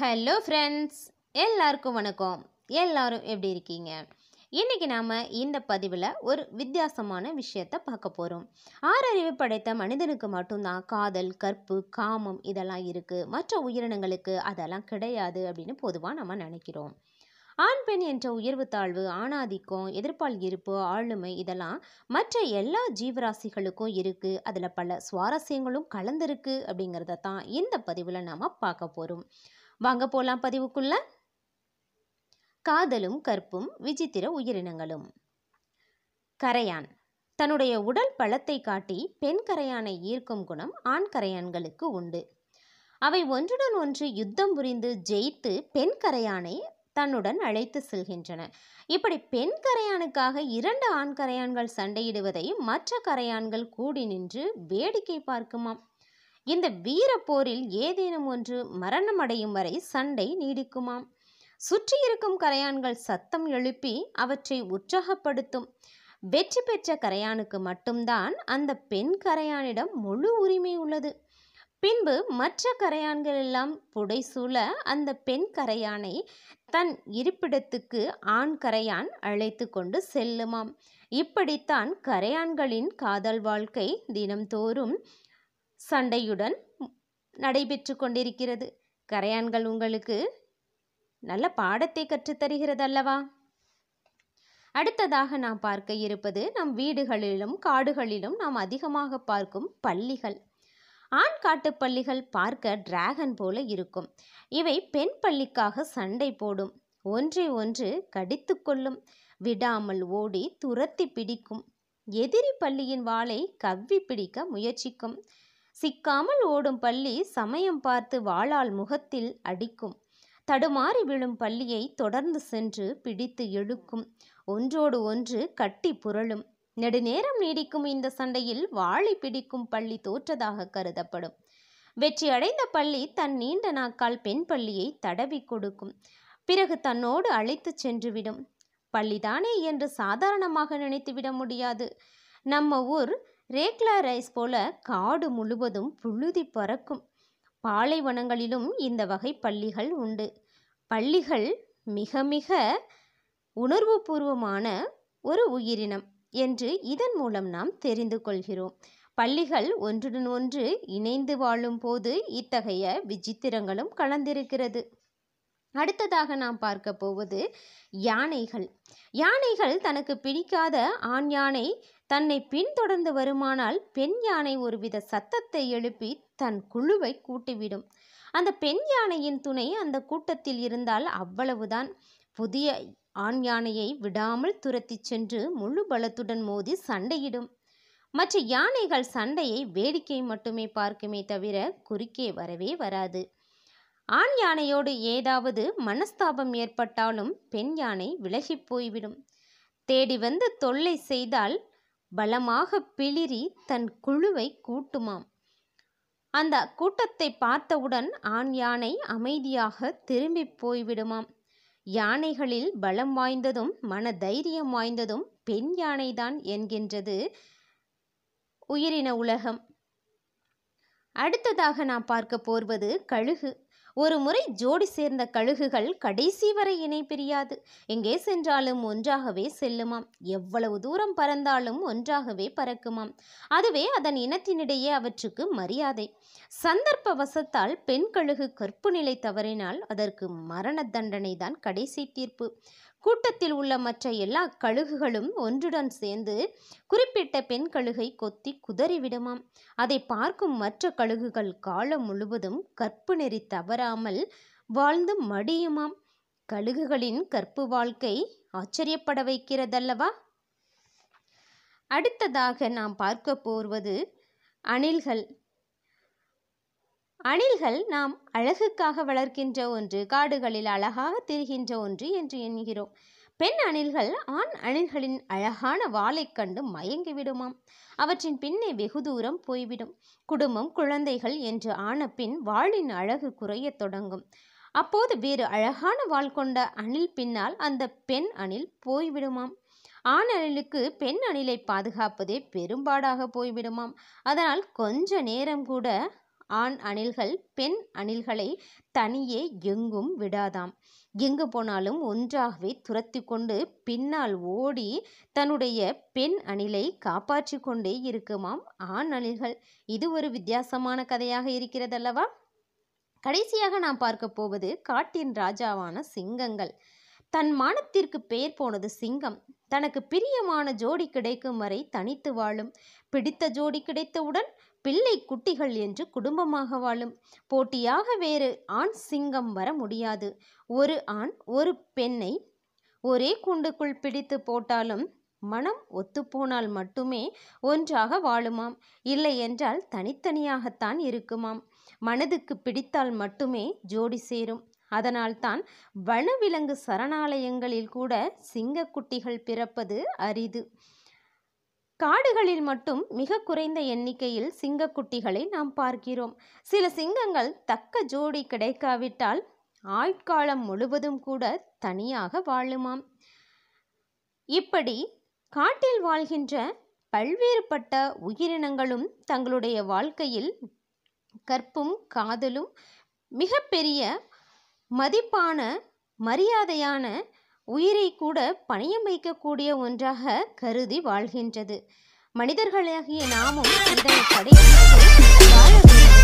hello friends எல்லாருக்கும் வணக்கம் எல்லாரும் எப்படி இருக்கீங்க இன்றைக்கி நாம் இந்த பதிவில் ஒரு வித்தியாசமான விஷயத்தை பார்க்க போகிறோம் ஆறறிவு படைத்த மனிதனுக்கு மட்டும்தான் காதல் கற்பு காமம் இதெல்லாம் இருக்குது மற்ற உயிரினங்களுக்கு அதெல்லாம் கிடையாது அப்படின்னு பொதுவாக நம்ம நினைக்கிறோம் ஆண் பெண் என்ற உயர்வு தாழ்வு ஆணாதிக்கம் எதிர்ப்பால் இருப்பு ஆளுமை இதெல்லாம் மற்ற எல்லா ஜீவராசிகளுக்கும் இருக்குது அதில் பல சுவாரஸ்யங்களும் கலந்துருக்கு அப்படிங்கிறத தான் இந்த பதிவில் நாம் பார்க்க போகிறோம் வாங்க போலாம் பதிவுக்குள்ள காதலும் கற்பும் விசித்திர உயிரினங்களும் கரையான் தன்னுடைய உடல் பழத்தை காட்டி பெண் கரையானை ஈர்க்கும் குணம் ஆண் கரையான்களுக்கு உண்டு அவை ஒன்றுடன் ஒன்று யுத்தம் புரிந்து ஜெயித்து பெண் கரையானை தன்னுடன் அழைத்து செல்கின்றன இப்படி பெண் கரையானுக்காக இரண்டு ஆண் கரையான்கள் சண்டையிடுவதை மற்ற கரையான்கள் கூடி நின்று வேடிக்கை பார்க்குமாம் இந்த வீர போரில் ஏதேனும் ஒன்று மரணமடையும் வரை சண்டை நீடிக்குமாம் சுற்றியிருக்கும் கரையான்கள் சத்தம் எழுப்பி அவற்றை உற்சாகப்படுத்தும் வெற்றி பெற்ற கரையானுக்கு மட்டும்தான் அந்த பெண் கரையானிடம் முழு உரிமை உள்ளது பின்பு மற்ற கரையான்கள் எல்லாம் புடைசூழ அந்த பெண் கரையானை தன் இருப்பிடத்துக்கு ஆண் கரையான் அழைத்து கொண்டு செல்லுமாம் இப்படித்தான் கரையான்களின் காதல் வாழ்க்கை தினம்தோறும் சண்டையுடன் நடைபெற்று கொண்டிருக்கிறது கரையான்கள் உங்களுக்கு நல்ல பாடத்தை கற்றுத்தருகிறது அல்லவா அடுத்ததாக நாம் பார்க்க இருப்பது நம் வீடுகளிலும் காடுகளிலும் நாம் அதிகமாக பார்க்கும் பள்ளிகள் ஆண் காட்டு பள்ளிகள் பார்க்க டிராகன் போல இருக்கும் இவை பெண் பள்ளிக்காக சண்டை போடும் ஒன்றை ஒன்று கடித்து கொள்ளும் விடாமல் ஓடி துரத்தி பிடிக்கும் எதிரி பள்ளியின் வாளை கவ்வி பிடிக்க முயற்சிக்கும் சிக்காமல் ஓடும் பள்ளி சமயம் பார்த்து வாளால் முகத்தில் அடிக்கும் தடுமாறி விழும் பள்ளியை தொடர்ந்து சென்று பிடித்து இழுக்கும் ஒன்றோடு ஒன்று கட்டி புரளும் நெடுநேரம் நீடிக்கும் இந்த சண்டையில் வாளை பிடிக்கும் பள்ளி தோற்றதாக கருதப்படும் வெற்றி அடைந்த பள்ளி தன் நீண்ட நாக்கால் பெண் பள்ளியை தடவி கொடுக்கும் பிறகு தன்னோடு அழைத்து சென்றுவிடும் பள்ளிதானே என்று சாதாரணமாக நினைத்துவிட முடியாது நம்ம ஊர் ரேக்லா ரைஸ் போல காடு முழுவதும் புழுதி பறக்கும் பாலைவனங்களிலும் இந்த வகை பள்ளிகள் உண்டு பள்ளிகள் மிக மிக உணர்வுபூர்வமான ஒரு உயிரினம் என்று இதன் மூலம் நாம் தெரிந்து கொள்கிறோம் பள்ளிகள் ஒன்றுடன் ஒன்று இணைந்து வாழும் போது இத்தகைய விசித்திரங்களும் கலந்திருக்கிறது அடுத்ததாக நாம் பார்க்க போவது யானைகள் யானைகள் தனக்கு பிடிக்காத ஆண் யானை தன்னை பின்தொடர்ந்து வருமானால் பெண் யானை ஒருவித சத்தத்தை எழுப்பி தன் குழுவை கூட்டிவிடும் அந்த பெண் யானையின் துணை அந்த கூட்டத்தில் இருந்தால் அவ்வளவுதான் புதிய ஆண் யானையை விடாமல் துரத்தி சென்று முழு பலத்துடன் மோதி சண்டையிடும் மற்ற யானைகள் சண்டையை வேடிக்கை மட்டுமே பார்க்குமே தவிர குறுக்கே வரவே வராது ஆண் யானையோடு ஏதாவது மனஸ்தாபம் ஏற்பட்டாலும் பெண் யானை விலகி போய்விடும் தேடி வந்து தொல்லை செய்தால் பலமாக பிளிரி தன் குழுவை கூட்டுமாம் அந்த கூட்டத்தை பார்த்தவுடன் ஆண் யானை அமைதியாக திரும்பி போய்விடுமாம் யானைகளில் பலம் வாய்ந்ததும் மன தைரியம் வாய்ந்ததும் பெண் யானைதான் என்கின்றது உயிரின உலகம் அடுத்ததாக நாம் பார்க்க போர்வது கழுகு ஒரு முறை ஜோடி சேர்ந்த கழுகுகள் கடைசி வரை இணை பிரியாது எங்கே சென்றாலும் ஒன்றாகவே செல்லுமாம் எவ்வளவு தூரம் பறந்தாலும் ஒன்றாகவே பறக்குமாம் அதுவே அதன் இனத்தினிடையே அவற்றுக்கு மரியாதை சந்தர்ப்ப வசத்தால் பெண் கழுகு கற்பு நிலை தவறினால் அதற்கு மரண தண்டனை தான் கடைசி தீர்ப்பு கூட்டத்தில் உள்ள மற்ற எல்லா கழுகுகளும் ஒன்றுடன் சேர்ந்து குறிப்பிட்ட பெண் கழுகை கொத்தி குதறிவிடுமாம் அதை பார்க்கும் மற்ற கழுகுகள் காலம் முழுவதும் கற்பு நெறி தவறாமல் வாழ்ந்து மடியுமாம் கழுகுகளின் கற்பு வாழ்க்கை ஆச்சரியப்பட வைக்கிறதல்லவா அடுத்ததாக நாம் பார்க்க போவது அணில்கள் அணில்கள் நாம் அழகுக்காக வளர்க்கின்ற ஒன்று காடுகளில் அழகாக திரிகின்ற ஒன்று என்று எண்கிறோம் பெண் அணில்கள் ஆண் அணில்களின் அழகான வாளை கண்டு மயங்கி விடுமாம் அவற்றின் பின்னே வெகு தூரம் போய்விடும் குடும்பம் குழந்தைகள் என்று ஆன பின் வாளின் அழகு குறையத் தொடங்கும் அப்போது வேறு அழகான வாள் கொண்ட அணில் பின்னால் அந்த பெண் அணில் போய்விடுமாம் ஆண் அணிலுக்கு பெண் அணிலை பாதுகாப்பதே பெரும்பாடாக போய்விடுமாம் அதனால் கொஞ்ச நேரம் கூட ஆண் அணில்கள் பெண் அணில்களை தனியே எங்கும் விடாதாம் எங்கு போனாலும் ஒன்றாகவே துரத்தி கொண்டு பின்னால் ஓடி தன்னுடைய பெண் அணிலை காப்பாற்றி கொண்டே இருக்குமாம் ஆண் அணில்கள் இது ஒரு வித்தியாசமான கதையாக இருக்கிறதல்லவா கடைசியாக நாம் பார்க்க போவது காட்டின் ராஜாவான சிங்கங்கள் தன் மானத்திற்கு பெயர் போனது சிங்கம் தனக்கு பிரியமான ஜோடி கிடைக்கும் வரை தனித்து வாழும் பிடித்த ஜோடி கிடைத்தவுடன் பிள்ளை குட்டிகள் என்று குடும்பமாக வாழும் போட்டியாக வேறு ஆண் சிங்கம் வர முடியாது ஒரு ஆண் ஒரு பெண்ணை ஒரே கூண்டுக்குள் பிடித்து போட்டாலும் மனம் ஒத்துப்போனால் மட்டுமே ஒன்றாக வாழுமாம் இல்லை என்றால் தனித்தனியாகத்தான் இருக்குமாம் மனதுக்கு பிடித்தால் மட்டுமே ஜோடி சேரும் அதனால்தான் வனவிலங்கு சரணாலயங்களில் கூட சிங்க குட்டிகள் பிறப்பது அரிது காடுகளில் மட்டும் மிக குறைந்த எண்ணிக்கையில் சிங்கக்குட்டிகளை நாம் பார்க்கிறோம் சில சிங்கங்கள் தக்க ஜோடி கிடைக்காவிட்டால் ஆட்காலம் முழுவதும் கூட தனியாக வாழுமாம் இப்படி காட்டில் வாழ்கின்ற பல்வேறுபட்ட உயிரினங்களும் தங்களுடைய வாழ்க்கையில் கற்பும் காதலும் மிகப்பெரிய மதிப்பான மரியாதையான உயிரை கூட பணியம் வைக்கக்கூடிய ஒன்றாக கருதி வாழ்கின்றது மனிதர்களாகிய நாமும் இதனை கடைபிடித்து வாழ